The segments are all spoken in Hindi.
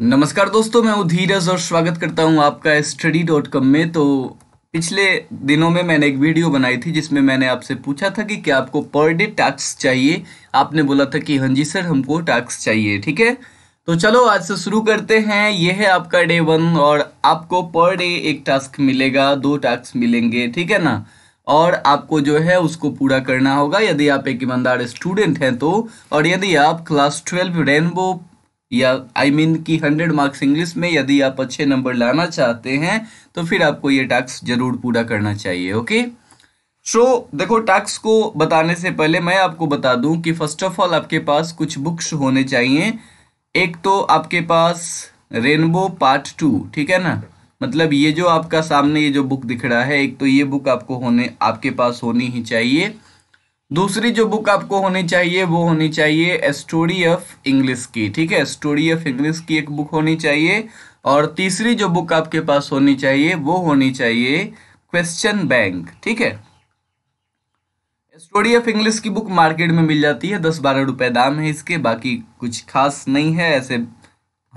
नमस्कार दोस्तों मैं हूँ धीरज और स्वागत करता हूँ आपका स्टडी डॉट कॉम में तो पिछले दिनों में मैंने एक वीडियो बनाई थी जिसमें मैंने आपसे पूछा था कि क्या आपको पर डे टास्क चाहिए आपने बोला था कि हाँ जी सर हमको टास्क चाहिए ठीक है तो चलो आज से शुरू करते हैं ये है आपका डे वन और आपको पर डे एक टास्क मिलेगा दो टास्क मिलेंगे ठीक है ना और आपको जो है उसको पूरा करना होगा यदि आप एक ईमानदार स्टूडेंट हैं तो और यदि आप क्लास ट्वेल्व रेनबो या आई I मीन mean कि हंड्रेड मार्क्स इंग्लिश में यदि आप अच्छे नंबर लाना चाहते हैं तो फिर आपको ये टास्क जरूर पूरा करना चाहिए ओके सो so, देखो टास्क को बताने से पहले मैं आपको बता दूं कि फर्स्ट ऑफ ऑल आपके पास कुछ बुक्स होने चाहिए एक तो आपके पास रेनबो पार्ट टू ठीक है ना मतलब ये जो आपका सामने ये जो बुक दिख रहा है एक तो ये बुक आपको होने आपके पास होनी ही चाहिए दूसरी जो बुक आपको होनी चाहिए वो होनी चाहिए स्टोरी ऑफ इंग्लिश की ठीक है स्टोरी ऑफ इंग्लिश की एक बुक होनी चाहिए और तीसरी जो बुक आपके पास होनी चाहिए वो होनी चाहिए क्वेश्चन बैंक ठीक है स्टोरी ऑफ इंग्लिश की बुक मार्केट में मिल जाती है दस बारह रुपए दाम है इसके बाकी कुछ खास नहीं है ऐसे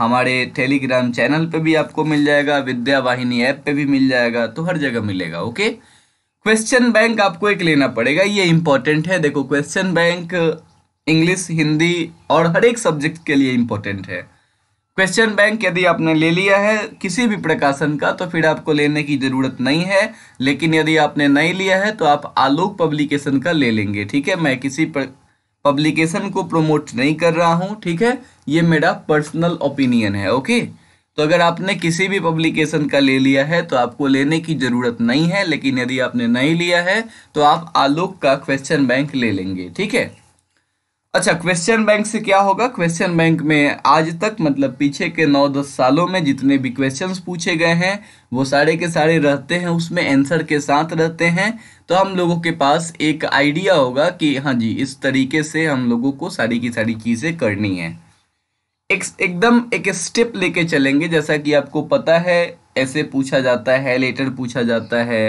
हमारे टेलीग्राम चैनल पे भी आपको मिल जाएगा विद्या वाहिनी ऐप पे भी मिल जाएगा तो हर जगह मिलेगा ओके क्वेश्चन बैंक आपको एक लेना पड़ेगा ये इंपॉर्टेंट है देखो क्वेश्चन बैंक इंग्लिश हिंदी और हर एक सब्जेक्ट के लिए इम्पोर्टेंट है क्वेश्चन बैंक यदि आपने ले लिया है किसी भी प्रकाशन का तो फिर आपको लेने की ज़रूरत नहीं है लेकिन यदि आपने नहीं लिया है तो आप आलोक पब्लिकेशन का ले लेंगे ठीक है मैं किसी पब्लिकेशन को प्रमोट नहीं कर रहा हूँ ठीक है ये मेरा पर्सनल ओपिनियन है ओके तो अगर आपने किसी भी पब्लिकेशन का ले लिया है तो आपको लेने की ज़रूरत नहीं है लेकिन यदि आपने नहीं लिया है तो आप आलोक का क्वेश्चन बैंक ले लेंगे ठीक है अच्छा क्वेश्चन बैंक से क्या होगा क्वेश्चन बैंक में आज तक मतलब पीछे के नौ दस सालों में जितने भी क्वेश्चंस पूछे गए हैं वो सारे के सारे रहते हैं उसमें आंसर के साथ रहते हैं तो हम लोगों के पास एक आइडिया होगा कि हाँ जी इस तरीके से हम लोगों को सारी की सारी चीज़ें करनी है एक एकदम एक स्टेप लेके चलेंगे जैसा कि आपको पता है ऐसे पूछा जाता है लेटर पूछा जाता है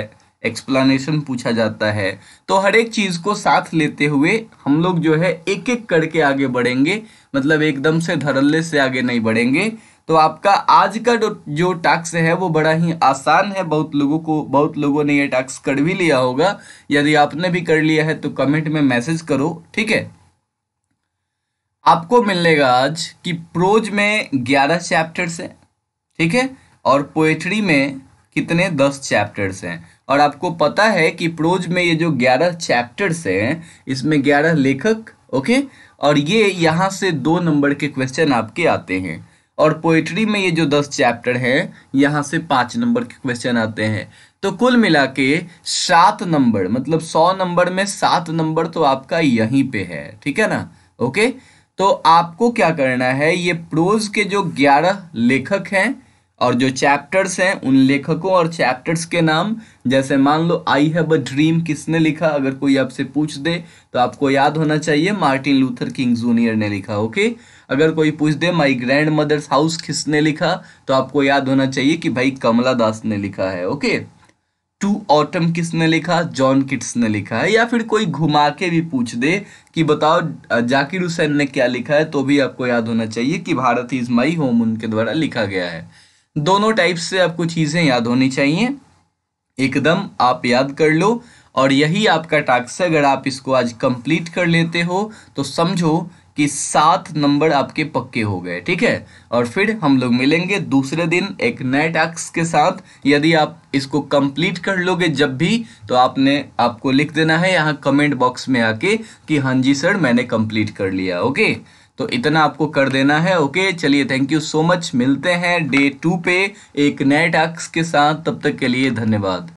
एक्सप्लानेशन पूछा जाता है तो हर एक चीज़ को साथ लेते हुए हम लोग जो है एक एक करके आगे बढ़ेंगे मतलब एकदम से धड़ल्ले से आगे नहीं बढ़ेंगे तो आपका आज का जो टास्क है वो बड़ा ही आसान है बहुत लोगों को बहुत लोगों ने ये टास्क कर भी लिया होगा यदि आपने भी कर लिया है तो कमेंट में मैसेज करो ठीक है आपको मिलेगा आज कि प्रोज में ग्यारह चैप्टर्स हैं ठीक है और पोएट्री में कितने दस चैप्टर्स हैं और आपको पता है कि प्रोज में ये जो ग्यारह चैप्टर्स हैं इसमें ग्यारह लेखक ओके और ये यहाँ से दो नंबर के क्वेश्चन आपके आते हैं और पोएट्री में ये जो दस चैप्टर हैं यहाँ से पाँच नंबर के क्वेश्चन आते हैं तो कुल मिला के सात नंबर मतलब सौ नंबर में सात नंबर तो आपका यहीं पे है ठीक है ना ओके तो आपको क्या करना है ये प्रोज के जो ग्यारह लेखक हैं और जो चैप्टर्स हैं उन लेखकों और चैप्टर्स के नाम जैसे मान लो आई हैव अ ड्रीम किसने लिखा अगर कोई आपसे पूछ दे तो आपको याद होना चाहिए मार्टिन लूथर किंग जूनियर ने लिखा ओके अगर कोई पूछ दे माई ग्रैंड मदर्स हाउस किसने लिखा तो आपको याद होना चाहिए कि भाई कमला दास ने लिखा है ओके टू ऑटम किसने लिखा जॉन किट्स ने लिखा है या फिर कोई घुमा के भी पूछ दे कि बताओ जाकिर हुसैन ने क्या लिखा है तो भी आपको याद होना चाहिए कि भारत इज माई होम उनके द्वारा लिखा गया है दोनों टाइप से आपको चीज़ें याद होनी चाहिए एकदम आप याद कर लो और यही आपका टास्क है अगर आप इसको आज कंप्लीट कर लेते हो तो समझो कि सात नंबर आपके पक्के हो गए ठीक है और फिर हम लोग मिलेंगे दूसरे दिन एक नए टास्क के साथ यदि आप इसको कंप्लीट कर लोगे जब भी तो आपने आपको लिख देना है यहाँ कमेंट बॉक्स में आके कि हाँ जी सर मैंने कंप्लीट कर लिया ओके तो इतना आपको कर देना है ओके चलिए थैंक यू सो मच मिलते हैं डे टू पे एक नए टास्क के साथ तब तक के लिए धन्यवाद